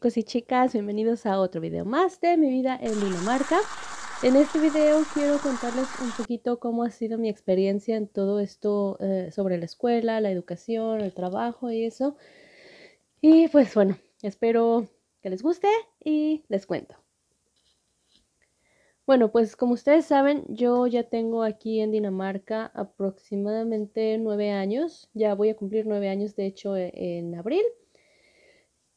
chicos y chicas, bienvenidos a otro video más de mi vida en Dinamarca. En este video quiero contarles un poquito cómo ha sido mi experiencia en todo esto eh, sobre la escuela, la educación, el trabajo y eso. Y pues bueno, espero que les guste y les cuento. Bueno, pues como ustedes saben, yo ya tengo aquí en Dinamarca aproximadamente nueve años. Ya voy a cumplir nueve años, de hecho, e, en abril.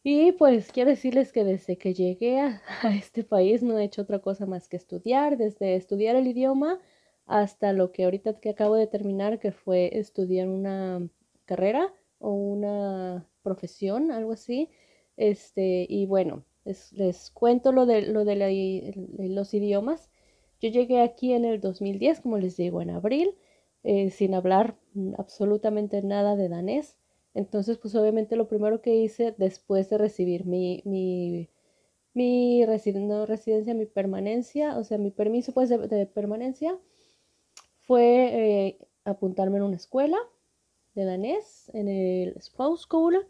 Y pues quiero decirles que desde que llegué a, este país no he hecho otra cosa más que estudiar, desde estudiar el idioma hasta lo que ahorita que acabo de terminar, que fue estudiar una carrera o una profesión, algo así. Este, y bueno, les, cuento lo de, lo de, los idiomas. Yo llegué aquí en el 2010, como les digo, en abril, eh, sin hablar absolutamente nada de danés entonces, pues obviamente lo primero que hice después de recibir mi, mi, residencia, mi permanencia, o sea, mi permiso pues de, permanencia, fue eh, apuntarme en una escuela de danés, e en el Spouse School.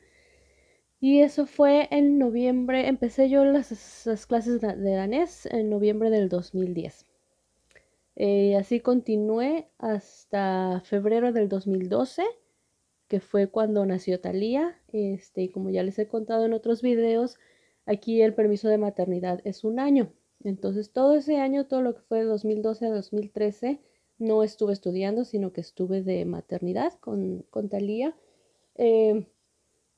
Y eso fue en noviembre, empecé yo las, clases de danés e en noviembre del 2010. Eh, así continué hasta febrero del 2012 que fue cuando nació Talía. Este, como ya les he contado en otros videos, aquí el permiso de maternidad es un año. Entonces todo ese año, todo lo que fue de 2012 a 2013, no estuve estudiando, sino que estuve de maternidad con, con Talía. Eh,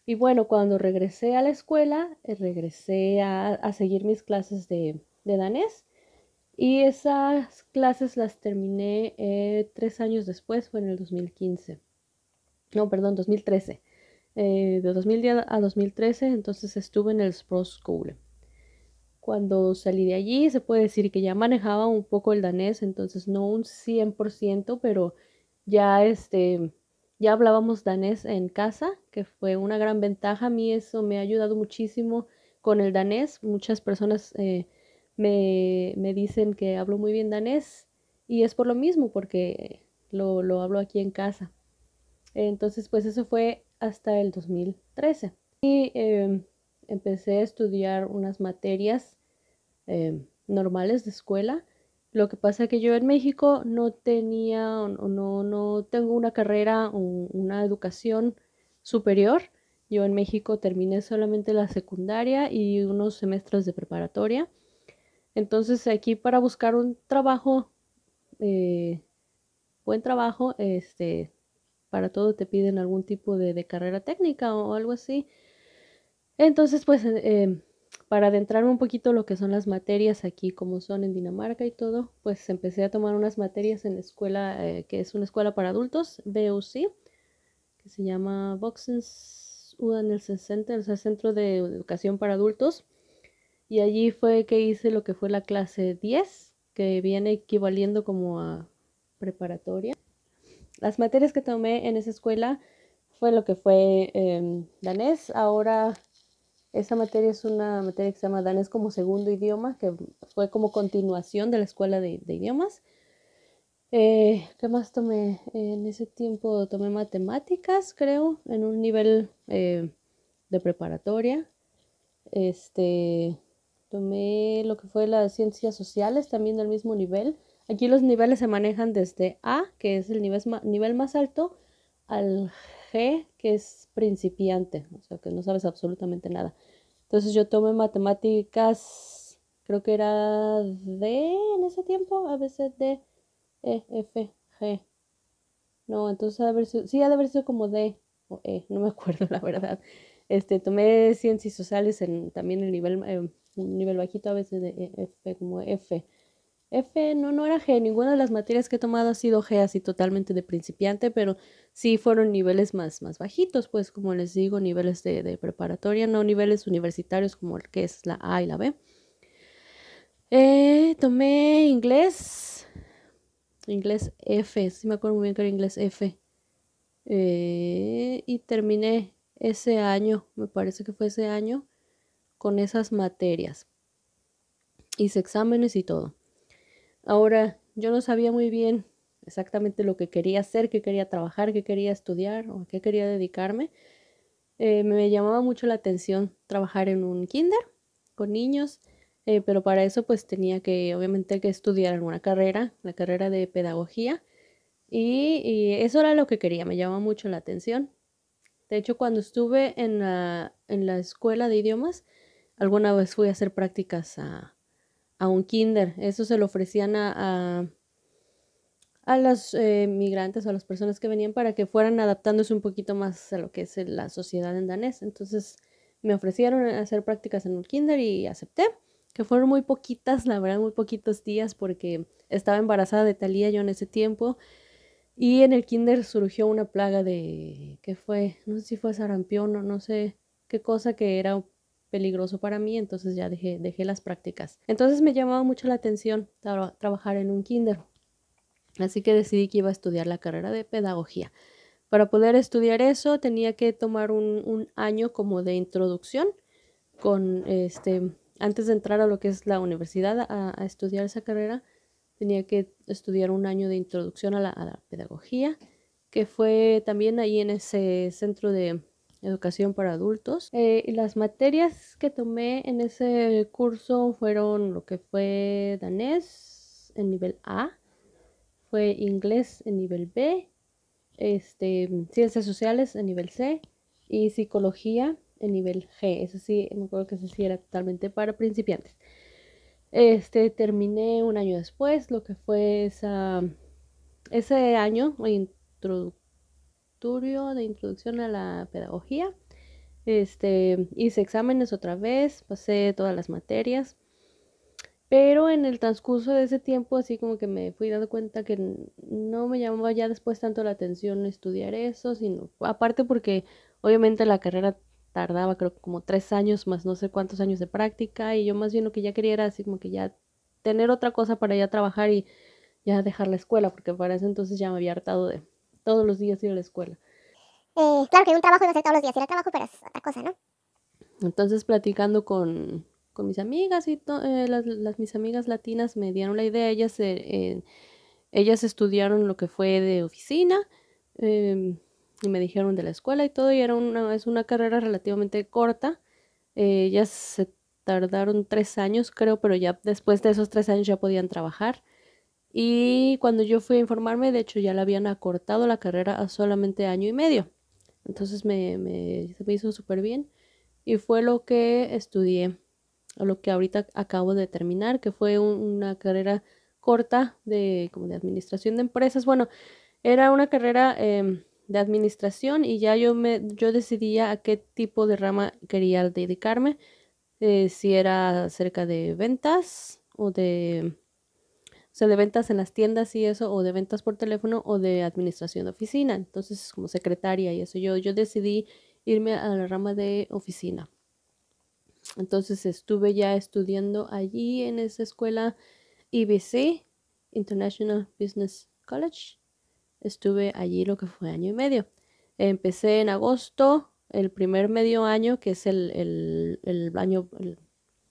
y bueno, cuando regresé a la escuela, eh, regresé a, seguir mis clases de, danés. Y esas clases las terminé eh, tres años después, fue en el 2015 no, perdón, 2013. Eh, de 2010 a 2013, entonces estuve en el Sprost School. Cuando salí de allí, se puede decir que ya manejaba un poco el danés, entonces no un 100%, pero ya este ya hablábamos danés en casa, que fue una gran ventaja. A mí eso me ha ayudado muchísimo con el danés. Muchas personas eh, me, me, dicen que hablo muy bien danés y es por lo mismo, porque lo, lo hablo aquí en casa. Entonces, pues eso fue hasta el 2013. Y em, empecé a estudiar unas materias em, normales de escuela. Lo que pasa es que yo en México no tenía no, no tengo una carrera o una educación superior. Yo en México terminé solamente la secundaria y unos semestres de preparatoria. Entonces aquí para buscar un trabajo, eh, buen trabajo, este, para todo te piden algún tipo de, carrera técnica o algo así. Entonces, pues, eh, em, para adentrarme un poquito lo que son las materias aquí, como son en Dinamarca y todo, pues empecé a tomar unas materias en la escuela, eh, que es una escuela para adultos, BUC, que se llama Voxens en Center, o sea, Centro de Educación para Adultos. Y allí fue que hice lo que fue la clase 10, que viene equivaliendo como a preparatoria las materias que tomé en esa escuela fue lo que fue em, danés. Ahora esa materia es una materia que se llama danés como segundo idioma, que fue como continuación de la escuela de, idiomas. Eh, ¿Qué más tomé? En ese tiempo tomé matemáticas, creo, en un nivel eh, de preparatoria. Este, tomé lo que fue las ciencias sociales también del mismo nivel. Aquí los niveles se manejan desde A, que es el nivel, más alto, al G, que es principiante, o sea, que no sabes absolutamente nada. Entonces yo tomé matemáticas, creo que era D en ese tiempo, A, veces D, E, F, G. No, entonces ha de haber sido, sí, ha de haber sido como D o E, no me acuerdo la verdad. Este, tomé ciencias sociales en también el nivel, eh, un nivel bajito a veces de F, como F. F no, no era G, ninguna de las materias que he tomado ha sido G así totalmente de principiante, pero sí fueron niveles más, más bajitos, pues como les digo, niveles de, preparatoria, no niveles universitarios como el que es la A y la B. Eh, tomé inglés, inglés F, sí me acuerdo muy bien que era inglés F. Eh, y terminé ese año, me parece que fue ese año, con esas materias. Hice exámenes y todo. Ahora, yo no sabía muy bien exactamente lo que quería hacer, qué quería trabajar, qué quería estudiar o a qué quería dedicarme. Eh, me llamaba mucho la atención trabajar en un kinder con niños, eh, pero para eso pues tenía que obviamente que estudiar alguna carrera, la carrera de pedagogía, y, y, eso era lo que quería, me llamaba mucho la atención. De hecho, cuando estuve en la, en la escuela de idiomas, alguna vez fui a hacer prácticas a, a un kinder. Eso se lo ofrecían a, a, los eh, migrantes, a las personas que venían para que fueran adaptándose un poquito más a lo que es la sociedad en danés. Entonces me ofrecieron hacer prácticas en un kinder y acepté, que fueron muy poquitas, la verdad, muy poquitos días porque estaba embarazada de Talía yo en ese tiempo. Y en el kinder surgió una plaga de, ¿qué fue? No sé si fue sarampión o no sé qué cosa que era peligroso para mí, entonces ya dejé, dejé las prácticas. Entonces me llamaba mucho la atención trabajar en un kinder, así que decidí que iba a estudiar la carrera de pedagogía. Para poder estudiar eso tenía que tomar un, año como de introducción con este antes de entrar a lo que es la universidad a, estudiar esa carrera tenía que estudiar un año de introducción a la, a pedagogía que fue también ahí en ese centro de educación para adultos. Eh, y las materias que tomé en ese curso fueron lo que fue danés en nivel A, fue inglés en nivel B, este, ciencias sociales en nivel C y psicología en nivel G. Eso sí, me acuerdo que eso sí era totalmente para principiantes. Este, terminé un año después lo que fue esa, ese año introductorio de introducción a la pedagogía. Este, hice exámenes otra vez, pasé todas las materias. Pero en el transcurso de ese tiempo, así como que me fui dando cuenta que no me llamaba ya después tanto la atención estudiar eso, sino aparte porque obviamente la carrera tardaba creo como tres años más no sé cuántos años de práctica y yo más bien lo que ya quería era así como que ya tener otra cosa para ya trabajar y ya dejar la escuela porque para ese entonces ya me había hartado de, todos los días ir a la escuela. Eh, claro que un trabajo iba a todos los días ir al trabajo, pero es otra cosa, ¿no? Entonces, platicando con, mis amigas y eh, las, mis amigas latinas me dieron la idea, ellas, eh, ellas estudiaron lo que fue de oficina em, y me dijeron de la escuela y todo, y era una, es una carrera relativamente corta. ellas se tardaron tres años, creo, pero ya después de esos tres años ya podían trabajar. Y cuando yo fui a informarme, de hecho ya le habían acortado la carrera a solamente año y medio. Entonces me, me, hizo súper bien y fue lo que estudié, lo que ahorita acabo de terminar, que fue una carrera corta de, como de administración de empresas. Bueno, era una carrera em, de administración y ya yo, me, yo decidía a qué tipo de rama quería dedicarme, eh, si era acerca de ventas o de o sea, de ventas en las tiendas y eso, o de ventas por teléfono, o de administración de oficina. Entonces, como secretaria y eso, yo, yo decidí irme a la rama de oficina. Entonces, estuve ya estudiando allí en esa escuela IBC, International Business College. Estuve allí lo que fue año y medio. Empecé en agosto, el primer medio año, que es el, el, año,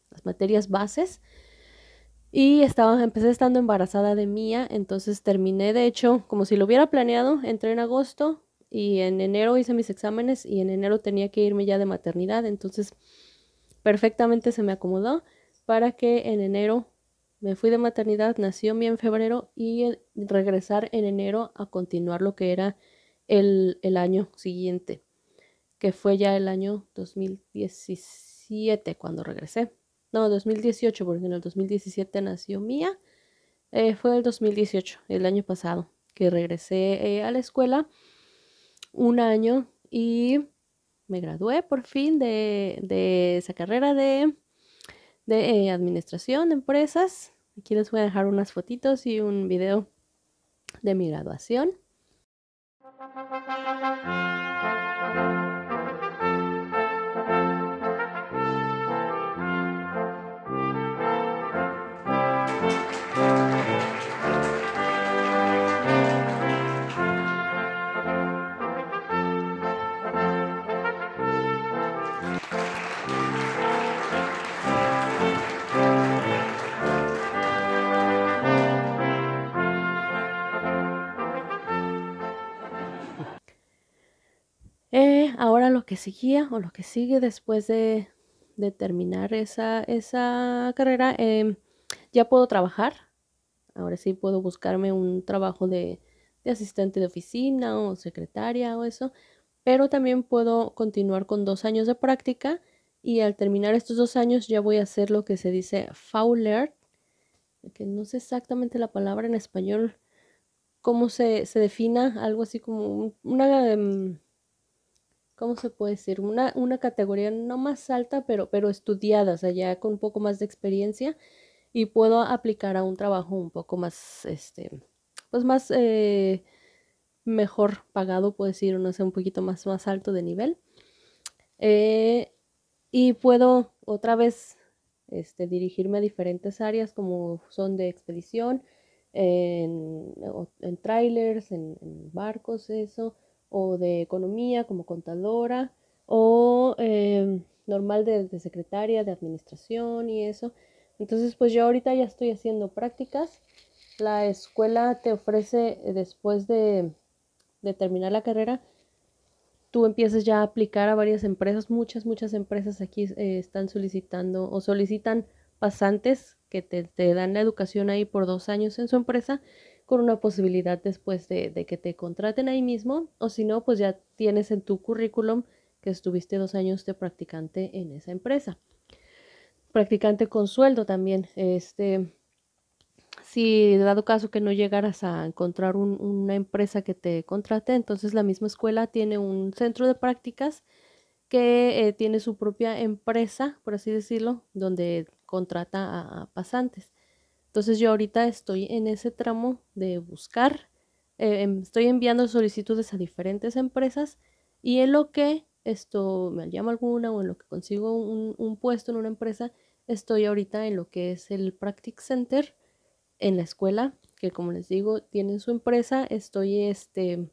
las materias bases. Y estaba, empecé estando embarazada de Mía, entonces terminé, de hecho, como si lo hubiera planeado, entré en agosto y en enero hice mis exámenes y en enero tenía que irme ya de maternidad, entonces perfectamente se me acomodó para que en enero me fui de maternidad, nació Mía en febrero y regresar en enero a continuar lo que era el, el año siguiente, que fue ya el año 2017 cuando regresé no, 2018, porque en el 2017 nació Mía. Eh, fue el 2018, el año pasado, que regresé eh, a la escuela un año y me gradué por fin de, esa carrera de, de eh, administración de empresas. Aquí les voy a dejar unas fotitos y un video de mi graduación. lo que seguía o lo que sigue después de, terminar esa, esa carrera, em, ya puedo trabajar. Ahora sí puedo buscarme un trabajo de, asistente de oficina o secretaria o eso, pero también puedo continuar con dos años de práctica y al terminar estos dos años ya voy a hacer lo que se dice Fowler, que no sé exactamente la palabra en español, cómo se, defina, algo así como una... Em, ¿cómo se puede decir? Una, categoría no más alta, pero, pero estudiada, o sea, ya con un poco más de experiencia y puedo aplicar a un trabajo un poco más, este, pues más eh, mejor pagado, puedo decir, no sé, un poquito más, más alto de nivel. Eh, y puedo otra vez este, dirigirme a diferentes áreas como son de expedición, en, en trailers, en barcos, eso o de economía como contadora o em, normal de, secretaria, de administración y eso. Entonces, pues yo ahorita ya estoy haciendo prácticas. La escuela te ofrece eh, después de, terminar la carrera, tú empiezas ya a aplicar a varias empresas. Muchas, muchas empresas aquí eh, están solicitando o solicitan pasantes que te, te dan la educación ahí por dos años en su empresa una posibilidad después de, que te contraten ahí mismo o si no, pues ya tienes en tu currículum que estuviste dos años de practicante en esa empresa. Practicante con sueldo también. Este, si dado caso que no llegaras a encontrar una empresa que te contrate, entonces la misma escuela tiene un centro de prácticas que eh, tiene su propia empresa, por así decirlo, donde contrata a pasantes. Entonces yo ahorita estoy en ese tramo de buscar, eh, em, estoy enviando solicitudes a diferentes empresas y en lo que esto me llama alguna o en lo que consigo un, puesto en una empresa, estoy ahorita en lo que es el Practice Center en la escuela, que como les digo, tienen su empresa, estoy este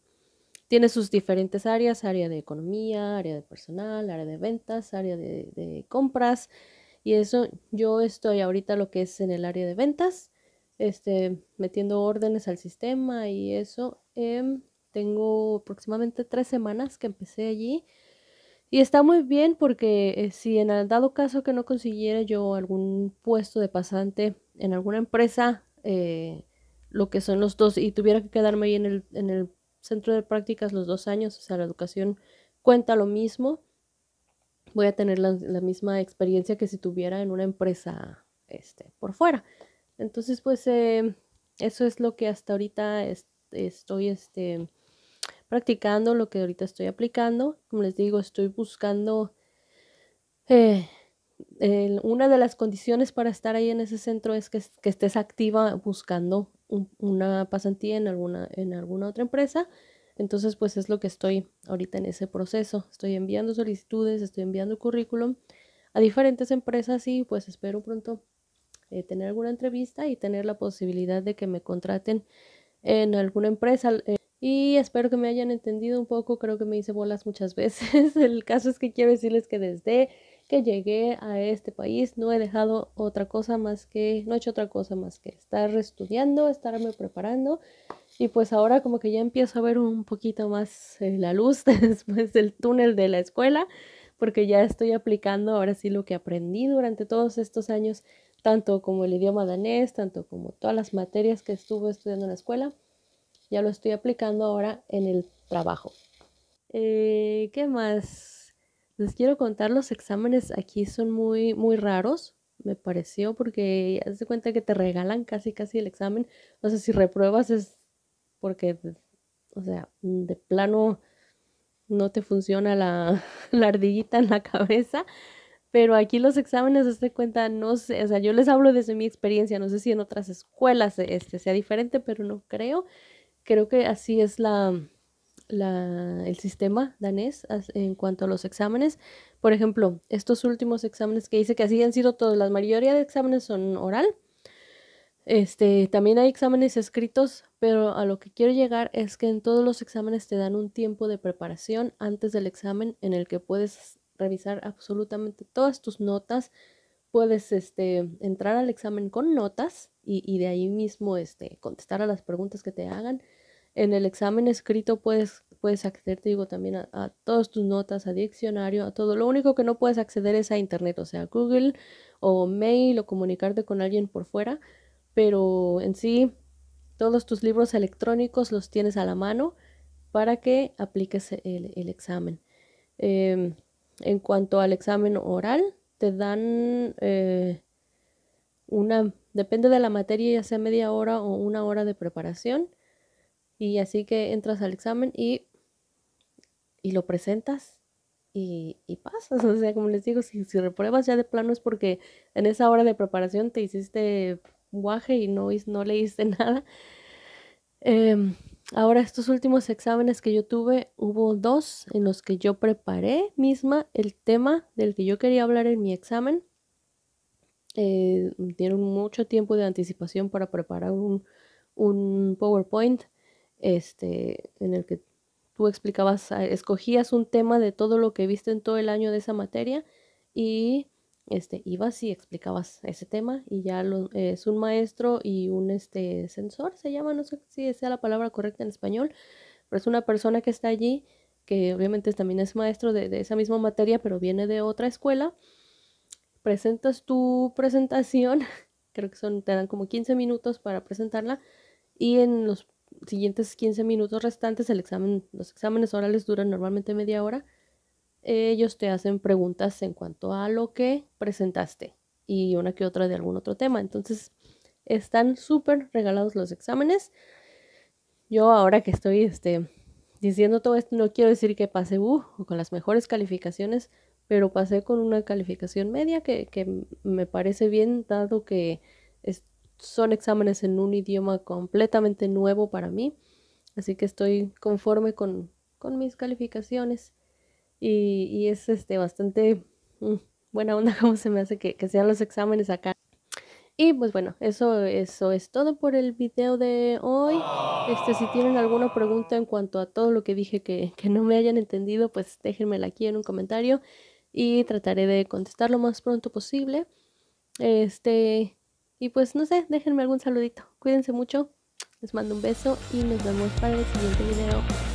tiene sus diferentes áreas, área de economía, área de personal, área de ventas, área de compras, y eso yo estoy ahorita lo que es en el área de ventas, este, metiendo órdenes al sistema y eso. Em, tengo aproximadamente tres semanas que empecé allí. Y está muy bien porque eh, si en el dado caso que no consiguiera yo algún puesto de pasante en alguna empresa, eh, lo que son los dos, y tuviera que quedarme ahí en el, en el centro de prácticas los dos años, o sea, la educación cuenta lo mismo, voy a tener la, misma experiencia que si tuviera en una empresa este, por fuera. Entonces, pues em, eso es lo que hasta ahorita estoy este, practicando, lo que ahorita estoy aplicando. Como les digo, estoy buscando eh, una de las condiciones para estar ahí en ese centro es que, estés activa buscando una pasantía en alguna, en alguna otra empresa. Entonces, pues es lo que estoy ahorita en ese proceso. Estoy enviando solicitudes, estoy enviando currículum a diferentes empresas y pues espero pronto eh, tener alguna entrevista y tener la posibilidad de que me contraten en alguna empresa. Eh, y espero que me hayan entendido un poco. Creo que me hice bolas muchas veces. El caso es que quiero decirles que desde que llegué a este país no he dejado otra cosa más que, no he hecho otra cosa más que estar estudiando, estarme preparando y pues ahora como que ya empiezo a ver un poquito más eh, la luz después del túnel de la escuela, porque ya estoy aplicando ahora sí lo que aprendí durante todos estos años, tanto como el idioma danés, tanto como todas las materias que estuve estudiando en la escuela, ya lo estoy aplicando ahora en el trabajo. Eh, ¿Qué más? Les quiero contar, los exámenes aquí son muy, muy raros, me pareció, porque ya se cuenta que te regalan casi, casi el examen. No sé si repruebas, es porque, pues, o sea, mm, de plano no te funciona la, ardillita en la cabeza. Pero aquí los exámenes, hazte cuenta, no sé, o sea, yo les hablo desde mi experiencia, no sé si en otras escuelas este sea diferente, pero no creo. Creo que así es el sistema danés en cuanto a los exámenes. Por ejemplo, estos últimos exámenes que hice, que así han sido todos, la mayoría de exámenes son oral, este, también hay exámenes escritos, pero a lo que quiero llegar es que en todos los exámenes te dan un tiempo de preparación antes del examen en el que puedes revisar absolutamente todas tus notas, puedes este, entrar al examen con notas y, de ahí mismo este, contestar a las preguntas que te hagan. En el examen escrito puedes, puedes acceder, te digo, también a, a, todas tus notas, a diccionario, a todo. Lo único que no puedes acceder es a Internet, o sea, Google o mail o comunicarte con alguien por fuera pero en sí todos tus libros electrónicos los tienes a la mano para que apliques el, examen. Em, en cuanto al examen oral, te dan eh, una, depende de la materia, ya sea media hora o una hora de preparación. Y así que entras al examen y, y lo presentas y, y, pasas. O sea, como les digo, si, si repruebas ya de plano es porque en esa hora de preparación te hiciste y no, leíste nada. Em, ahora, estos últimos exámenes que yo tuve, hubo dos en los que yo preparé misma el tema del que yo quería hablar en mi examen. Eh, dieron mucho tiempo de anticipación para preparar un, un PowerPoint este, en el que tú explicabas, ah, escogías un tema de todo lo que viste en todo el año de esa materia y este, ibas y explicabas ese tema y ya es un maestro y un este, sensor, se llama, no sé si sea la palabra correcta en español, pero es una persona que está allí, que obviamente también es maestro de, de esa misma materia, pero viene de otra escuela, presentas tu presentación, creo que son, te dan como 15 minutos para presentarla y en los siguientes 15 minutos restantes el examen, los exámenes orales duran normalmente media hora ellos te hacen preguntas en cuanto a lo que presentaste y una que otra de algún otro tema. Entonces, están súper regalados los exámenes. Yo ahora que estoy este, diciendo todo esto, no quiero decir que pasé uh, con las mejores calificaciones, pero pasé con una calificación media que, me parece bien, dado que son exámenes en un idioma completamente nuevo para mí. Así que estoy conforme con mis calificaciones y, es este, bastante mm, buena onda como se me hace que, sean los exámenes acá. Y pues bueno, eso, eso es todo por el video de hoy. Este, si tienen alguna pregunta en cuanto a todo lo que dije que, no me hayan entendido, pues déjenmela aquí en un comentario y trataré de contestar lo más pronto posible. Este, y pues no sé, déjenme algún saludito. Cuídense mucho, les mando un beso y nos vemos para el siguiente video.